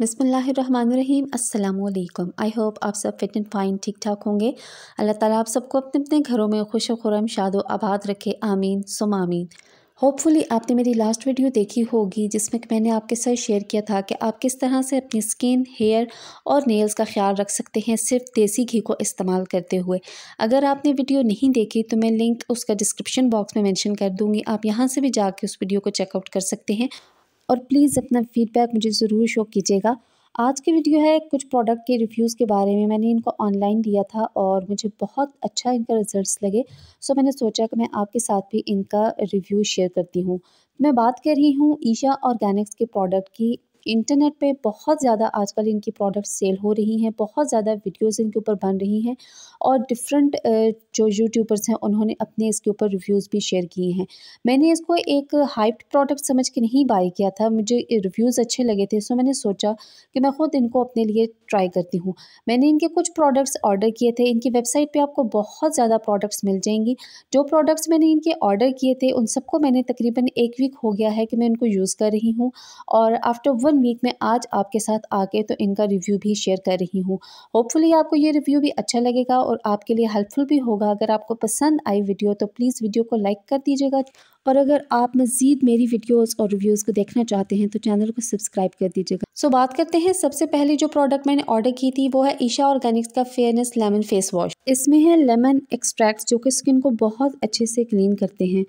बसमीम् अल्लाम I hope आप सब फिट एंड फाइन ठीक ठाक होंगे अल्लाह ताला आप सबको अपने अपने घरों में खुश खुरम शादो आबाद रखे आमीन सुम आमीन होपफुली आपने मेरी लास्ट वीडियो देखी होगी जिसमें कि मैंने आपके साथ शेयर किया था कि आप किस तरह से अपनी स्किन हेयर और नेल्स का ख्याल रख सकते हैं सिर्फ देसी घी को इस्तेमाल करते हुए अगर आपने वीडियो नहीं देखी तो मैं लिंक उसका डिस्क्रिप्शन बॉक्स में मेंशन कर दूंगी आप यहां से भी जाके उस वीडियो को चेकआउट कर सकते हैं और प्लीज़ अपना फीडबैक मुझे ज़रूर शो कीजिएगा आज की वीडियो है कुछ प्रोडक्ट के रिव्यूज़ के बारे में मैंने इनको ऑनलाइन लिया था और मुझे बहुत अच्छा इनका रिजल्ट्स लगे सो मैंने सोचा कि मैं आपके साथ भी इनका रिव्यू शेयर करती हूँ मैं बात कर रही हूँ ईशा ऑर्गेनिक्स के प्रोडक्ट की इंटरनेट पे बहुत ज़्यादा आजकल इनकी प्रोडक्ट सेल हो रही हैं बहुत ज़्यादा वीडियोस इनके ऊपर बन रही हैं और डिफरेंट जो यूट्यूबर्स हैं उन्होंने अपने इसके ऊपर रिव्यूज़ भी शेयर किए हैं मैंने इसको एक हाइप्ड प्रोडक्ट समझ के नहीं बाई किया था मुझे रिव्यूज़ अच्छे लगे थे सो मैंने सोचा कि मैं ख़ुद इनको अपने लिए ट्राई करती हूँ मैंने इनके कुछ प्रोडक्ट्स ऑर्डर किए थे इनकी वेबसाइट पर आपको बहुत ज़्यादा प्रोडक्ट्स मिल जाएंगी जो प्रोडक्ट्स मैंने इनके ऑर्डर किए थे उन सबको मैंने तकरीबन एक वीक हो गया है कि मैं इनको यूज़ कर रही हूँ और आफ्टर वन ओपन वीक में आज आपके साथ आके तो इनका रिव्यू भी शेयर कर रही हूँ होपफुली आपको ये रिव्यू भी अच्छा लगेगा और आपके लिए हेल्पफुल भी होगा अगर आपको पसंद आई वीडियो तो प्लीज़ वीडियो को लाइक कर दीजिएगा और अगर आप मज़ीद मेरी वीडियोस और रिव्यूज़ को देखना चाहते हैं तो चैनल को सब्सक्राइब कर दीजिएगा सो so, बात करते हैं सबसे पहले जो प्रोडक्ट मैंने ऑर्डर की थी वो है ईशा ऑर्गेनिक्स का फेयरनेस लेमन फेस वॉश इसमें है लेमन एक्सट्रैक्ट जो कि स्किन को बहुत अच्छे से क्लीन करते हैं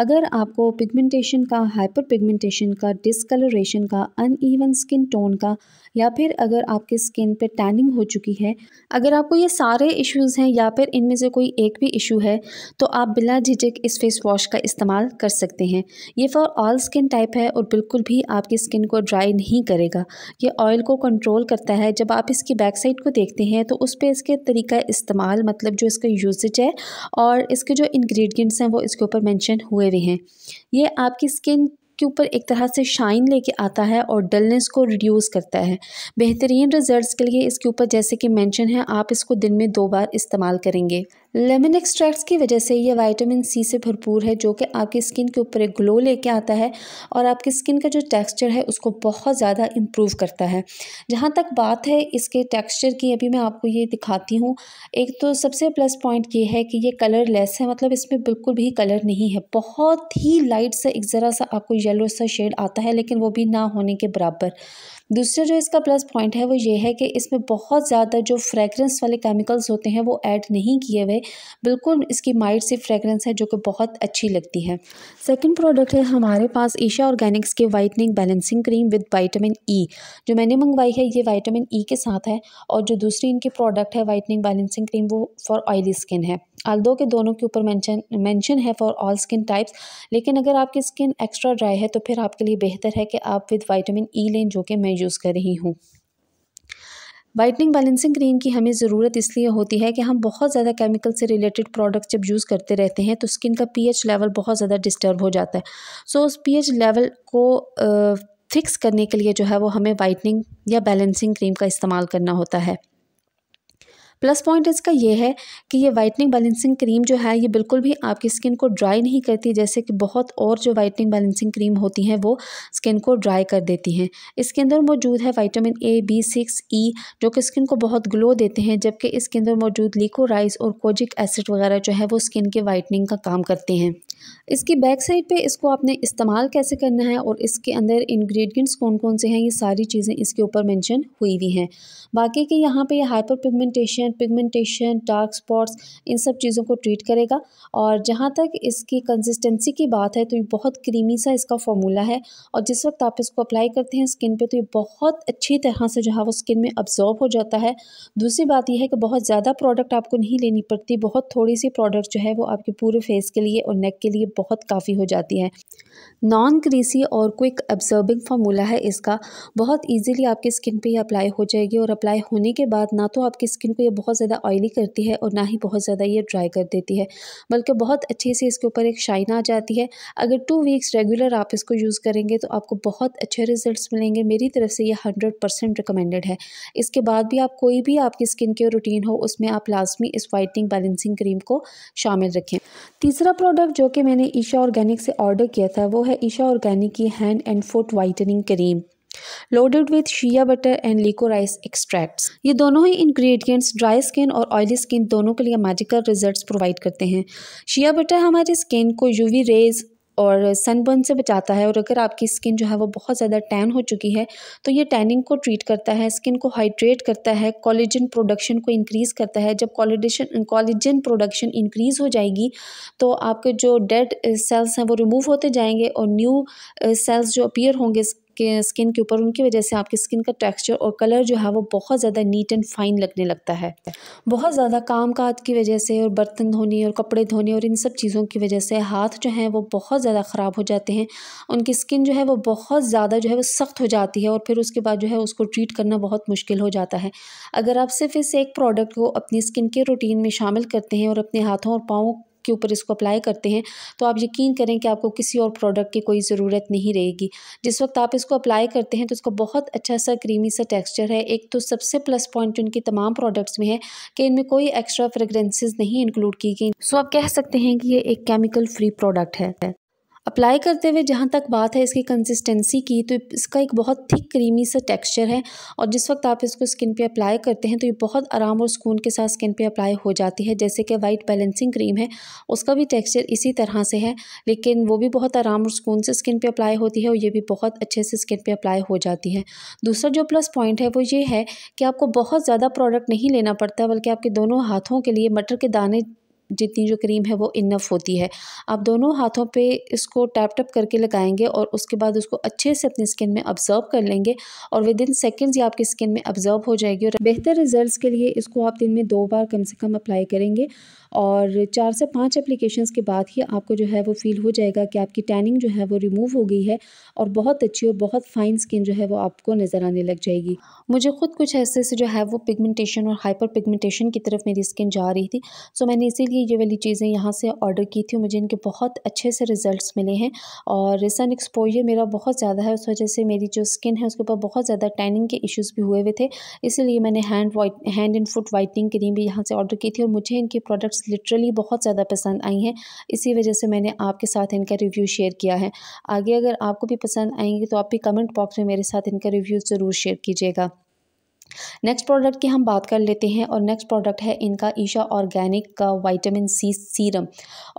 अगर आपको पिगमेंटेशन का हाइपर पिगमेंटेशन का डिसकलरेशन का अनइवन स्किन टोन का या फिर अगर आपके स्किन पे टैनिंग हो चुकी है अगर आपको ये सारे इश्यूज़ हैं या फिर इनमें से कोई एक भी इशू है तो आप बिला झिझक इस फेस वॉश का इस्तेमाल कर सकते हैं ये फॉर ऑल स्किन टाइप है और बिल्कुल भी आपकी स्किन को ड्राई नहीं करेगा ये ऑयल को कंट्रोल करता है जब आप इसकी बैक साइड को देखते हैं तो उस पर इसके तरीका इस्तेमाल मतलब जो इसका यूजेज है और इसके जो इन्ग्रीडियंट्स हैं वो इसके ऊपर मैंशन हुए हुए हैं ये आपकी स्किन के ऊपर एक तरह से शाइन लेके आता है और डलनेस को रिड्यूस करता है बेहतरीन रिजल्ट्स के लिए इसके ऊपर जैसे कि मेंशन है आप इसको दिन में दो बार इस्तेमाल करेंगे लेमन एक्सट्रैक्ट्स की वजह से ये वाइटामिन सी से भरपूर है जो कि आपकी स्किन के ऊपर एक ग्लो लेके आता है और आपकी स्किन का जो टेक्सचर है उसको बहुत ज़्यादा इम्प्रूव करता है जहाँ तक बात है इसके टेक्सचर की अभी मैं आपको ये दिखाती हूँ एक तो सबसे प्लस पॉइंट ये है कि ये कलर लेस है मतलब इसमें बिल्कुल भी कलर नहीं है बहुत ही लाइट सा एक ज़रा सा आपको येलो सा शेड आता है लेकिन वो भी ना होने के बराबर दूसरा जो इसका प्लस पॉइंट है वो ये है कि इसमें बहुत ज़्यादा जो फ्रेगरेंस वाले केमिकल्स होते हैं वो ऐड नहीं किए हुए बिल्कुल इसकी माइट से फ्रेगरेंस है जो कि बहुत अच्छी लगती है सेकंड प्रोडक्ट है हमारे पास ईशा ऑर्गेनिक्स के whitening balancing cream with vitamin E जो मैंने मंगवाई है ये वाइटामिन ई e के साथ है और जो दूसरी इनकी प्रोडक्ट है वाइटनिंग बैलेंसिंग क्रीम वो फॉर ऑयली स्किन है आल्दो के दोनों के ऊपर मेंशन मेंशन है फॉर ऑल स्किन टाइप्स लेकिन अगर आपकी स्किन एक्स्ट्रा ड्राई है तो फिर आपके लिए बेहतर है कि आप विद विटामिन ई लें जो कि मैं यूज़ कर रही हूँ वाइटनिंग बैलेंसिंग क्रीम की हमें ज़रूरत इसलिए होती है कि हम बहुत ज़्यादा केमिकल से रिलेटेड प्रोडक्ट जब यूज़ करते रहते हैं तो स्किन का पीएच लेवल बहुत ज़्यादा डिस्टर्ब हो जाता है सो so, उस पीएच लेवल को फिक्स करने के लिए जो है वो हमें वाइटनिंग या बैलेंसिंग क्रीम का इस्तेमाल करना होता है प्लस पॉइंट इसका ये है कि ये वाइटनिंग बैलेंसिंग क्रीम जो है ये बिल्कुल भी आपकी स्किन को ड्राई नहीं करती जैसे कि बहुत और जो वाइटनिंग बैलेंसिंग क्रीम होती हैं वो स्किन को ड्राई कर देती हैं इसके अंदर मौजूद है vitamin A B six E जो कि स्किन को बहुत ग्लो देते हैं जबकि इसके अंदर मौजूद लिकोराइस और कोजिक एसिड वगैरह जो है वो स्किन के वाइटनिंग का काम करते हैं इसकी बैक साइड पे इसको आपने इस्तेमाल कैसे करना है और इसके अंदर इंग्रेडिएंट्स कौन कौन से हैं ये सारी चीज़ें इसके ऊपर मेंशन हुई हुई हैं बाकी के यहाँ पे ये hyper pigmentation pigmentation dark spots इन सब चीज़ों को ट्रीट करेगा और जहाँ तक इसकी कंसिस्टेंसी की बात है तो ये बहुत क्रीमी सा इसका फॉर्मूला है और जिस वक्त आप इसको अप्लाई करते हैं स्किन पर तो ये बहुत अच्छी तरह से जो है वो स्किन में अब्जॉर्ब हो जाता है दूसरी बात यह है कि बहुत ज़्यादा प्रोडक्ट आपको नहीं लेनी पड़ती बहुत थोड़ी सी प्रोडक्ट जो है वो आपके पूरे फेस के लिए और नेक के लिए बहुत काफ़ी हो जाती है नॉन क्रीसी और क्विक अब्जर्बिंग फार्मूला है इसका बहुत इजीली आपके स्किन पे ये अप्लाई हो जाएगी और अप्लाई होने के बाद ना तो आपकी स्किन को ये बहुत ज़्यादा ऑयली करती है और ना ही बहुत ज़्यादा ये ड्राई कर देती है बल्कि बहुत अच्छे से इसके ऊपर एक शाइन आ जाती है अगर टू वीक्स रेगुलर आप इसको यूज़ करेंगे तो आपको बहुत अच्छे रिजल्ट मिलेंगे मेरी तरफ से ये हंड्रेड परसेंट रिकमेंडेड है इसके बाद भी आप कोई भी आपकी स्किन केयर रूटीन हो उसमें आप लाजमी इस वाइटनिंग बैलेंसिंग क्रीम को शामिल रखें तीसरा प्रोडक्ट जो कि मैंने ईशा ऑर्गेनिक से ऑर्डर किया था वो है ईशा ऑर्गेनिक की hand and foot whitening cream loaded with shea butter and liquorice rice extracts ये दोनों ही इंग्रेडिएंट्स ड्राई स्किन और ऑयली स्किन दोनों के लिए मैजिकल रिजल्ट्स प्रोवाइड करते हैं शिया बटर हमारी स्किन को यूवी रेज और सनबर्न से बचाता है और अगर आपकी स्किन जो है वो बहुत ज़्यादा टैन हो चुकी है तो ये टैनिंग को ट्रीट करता है स्किन को हाइड्रेट करता है कॉलेजन प्रोडक्शन को इंक्रीज़ करता है जब कॉलेडेशन कॉलेजन प्रोडक्शन इंक्रीज़ हो जाएगी तो आपके जो डेड सेल्स हैं वो रिमूव होते जाएंगे और न्यू सेल्स uh, जो अपीयर होंगे के स्किन के ऊपर उनकी वजह से आपकी स्किन का टेक्सचर और कलर जो है वो बहुत ज़्यादा नीट एंड फाइन लगने लगता है बहुत ज़्यादा काम काज की वजह से और बर्तन धोने और कपड़े धोने और इन सब चीज़ों की वजह से हाथ जो हैं वो बहुत ज़्यादा ख़राब हो जाते हैं उनकी स्किन जो है वो बहुत ज़्यादा जो है वो सख्त हो जाती है और फिर उसके बाद जो है उसको ट्रीट करना बहुत मुश्किल हो जाता है अगर आप सिर्फ इस एक प्रोडक्ट को अपनी स्किन के रूटीन में शामिल करते हैं और अपने हाथों और पाँव के ऊपर इसको अप्लाई करते हैं तो आप यकीन करें कि आपको किसी और प्रोडक्ट की कोई ज़रूरत नहीं रहेगी जिस वक्त आप इसको अप्लाई करते हैं तो इसका बहुत अच्छा सा क्रीमी सा टेक्स्चर है एक तो सबसे प्लस पॉइंट इनकी तमाम प्रोडक्ट्स में है कि इनमें कोई एक्स्ट्रा फ्रेगरेंसेज नहीं इंक्लूड की गई सो आप कह सकते हैं कि ये एक केमिकल फ्री प्रोडक्ट है अप्लाई करते हुए जहाँ तक बात है इसकी कंसिस्टेंसी की तो इसका एक बहुत थिक क्रीमी सा टेक्सचर है और जिस वक्त आप इसको स्किन पे अप्लाई करते हैं तो ये बहुत आराम और सुकून के साथ स्किन पे अप्लाई हो जाती है जैसे कि वाइट बैलेंसिंग क्रीम है उसका भी टेक्सचर इसी तरह से है लेकिन वो भी बहुत आराम और सुकून से स्किन पर अप्लाई होती है और ये भी बहुत अच्छे से स्किन पर अप्लाई हो जाती है दूसरा जो प्लस पॉइंट है वो ये है कि आपको बहुत ज़्यादा प्रोडक्ट नहीं लेना पड़ता बल्कि आपके दोनों हाथों के लिए मटर के दाने जितनी जो क्रीम है वो इनफ होती है आप दोनों हाथों पे इसको टैप टैप करके लगाएंगे और उसके बाद उसको अच्छे से अपनी स्किन में ऑब्जर्व कर लेंगे और विद इन सेकेंड्स ये आपकी स्किन में ऑब्जर्व हो जाएगी और बेहतर रिजल्ट्स के लिए इसको आप दिन में दो बार कम से कम अप्लाई करेंगे और चार से पाँच अप्लीकेशन के बाद ही आपको जो है वो फील हो जाएगा कि आपकी टैनिंग जो है वो रिमूव हो गई है और बहुत अच्छी और बहुत फाइन स्किन जो है वो आपको नज़र आने लग जाएगी मुझे खुद कुछ ऐसे से जो है वो पिगमेंटेशन और हाइपर पिगमेंटेशन की तरफ मेरी स्किन जा रही थी सो मैंने इसीलिए ये वाली चीज़ें यहाँ से ऑर्डर की थी मुझे इनके बहुत अच्छे से रिज़ल्ट मिले हैं और सन एक्सपोजर मेरा बहुत ज़्यादा है उस वजह से मेरी जो स्किन है उसके ऊपर बहुत ज़्यादा टैनिंग के इश्यूज़ भी हुए हुए थे इसलिए मैंने hand white hand and foot whitening cream भी यहाँ से ऑर्डर की थी और मुझे इनके प्रोडक्ट्स लिटरली बहुत ज़्यादा पसंद आई हैं इसी वजह से मैंने आपके साथ इनका रिव्यू शेयर किया है आगे अगर आपको भी पसंद आएंगे तो आप भी कमेंट बॉक्स में मेरे साथ इनका रिव्यू ज़रूर शेयर कीजिएगा नेक्स्ट प्रोडक्ट की हम बात कर लेते हैं और नेक्स्ट प्रोडक्ट है इनका ईशा ऑर्गेनिक का वाइटामिन सी सीरम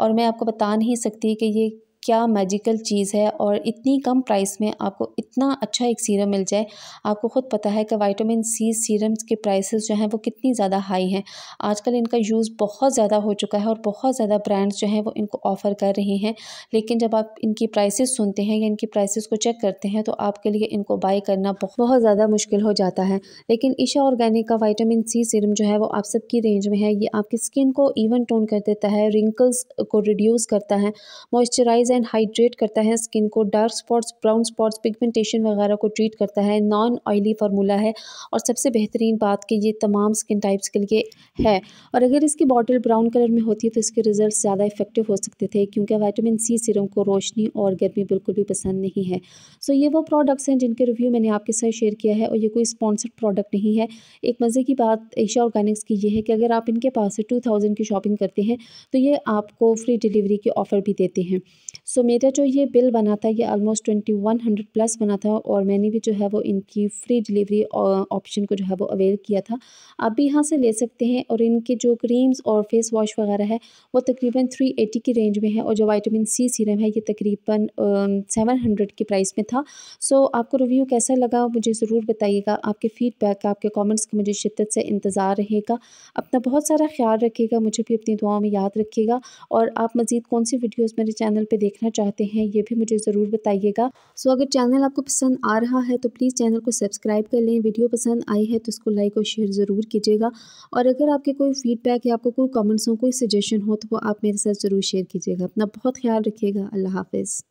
और मैं आपको बता नहीं सकती कि ये क्या मैजिकल चीज़ है और इतनी कम प्राइस में आपको इतना अच्छा एक सीरम मिल जाए आपको ख़ुद पता है कि वाइटामिन सी सीरम्स के प्राइसेस जो हैं वो कितनी ज़्यादा हाई हैं आजकल इनका यूज़ बहुत ज़्यादा हो चुका है और बहुत ज़्यादा ब्रांड्स जो हैं वो इनको ऑफ़र कर रहे हैं लेकिन जब आप इनकी प्राइसेस सुनते हैं या इनकी प्राइसेस को चेक करते हैं तो आपके लिए इनको बाई करना बहुत, बहुत ज़्यादा मुश्किल हो जाता है लेकिन ईशा ऑर्गेनिक का वाइटामिन सी सीरम जो है वो आप सबकी रेंज में है ये आपकी स्किन को इवन टोन कर देता है रिंकल्स को रिड्यूस करता है मॉइस्चराइज एंड हाइड्रेट करता है स्किन को dark spots brown spots pigmentation वगैरह को ट्रीट करता है नॉन ऑयली फार्मूला है और सबसे बेहतरीन बात कि ये तमाम स्किन टाइप्स के लिए है और अगर इसकी बॉटल ब्राउन कलर में होती है तो इसके रिजल्ट ज़्यादा इफेक्टिव हो सकते थे क्योंकि वाइटामिन सी सीरम को रोशनी और गर्मी बिल्कुल भी पसंद नहीं है सो ये वो प्रोडक्ट्स हैं जिनके रिव्यू मैंने आपके साथ शेयर किया है और ये कोई स्पॉन्सर्ड प्रोडक्ट नहीं है एक मज़े की बात एशिया ऑर्गेनिक्स की ये है कि अगर आप इनके पास से टू थाउजेंड की शॉपिंग करते हैं तो ये आपको फ्री डिलीवरी की ऑफ़र भी देते हैं सो so, मेरा जो ये बिल बना था ये almost twenty one hundred plus बना था और मैंने भी जो है वो इनकी फ्री डिलीवरी ऑप्शन को जो है वो अवेल किया था आप भी यहाँ से ले सकते हैं और इनके जो क्रीम्स और फेस वॉश वगैरह है वो तकरीबन थ्री एटी की रेंज में है और जो वाइटामिन सी सीरम है ये तकरीबन सेवन हंड्रेड की प्राइस में था सो so, आपको रिव्यू कैसा लगा मुझे ज़रूर बताइएगा आपके फीडबैक आपके कॉमेंट्स का मुझे शिद्दत से इंतज़ार रहेगा अपना बहुत सारा ख्याल रखिएगा मुझे भी अपनी दुआओं में याद रखिएगा और आप मज़ीद कौन सी वीडियोज़ मेरे चैनल पर देख देखना चाहते हैं ये भी मुझे ज़रूर बताइएगा सो अगर चैनल आपको पसंद आ रहा है तो प्लीज़ चैनल को सब्सक्राइब कर लें वीडियो पसंद आई है तो उसको लाइक और शेयर ज़रूर कीजिएगा और अगर आपके कोई फीडबैक या आपको कोई कमेंट्स हो कोई सजेशन हो तो वो आप मेरे साथ ज़रूर शेयर कीजिएगा अपना बहुत ख्याल रखिएगा अल्लाह हाफिज़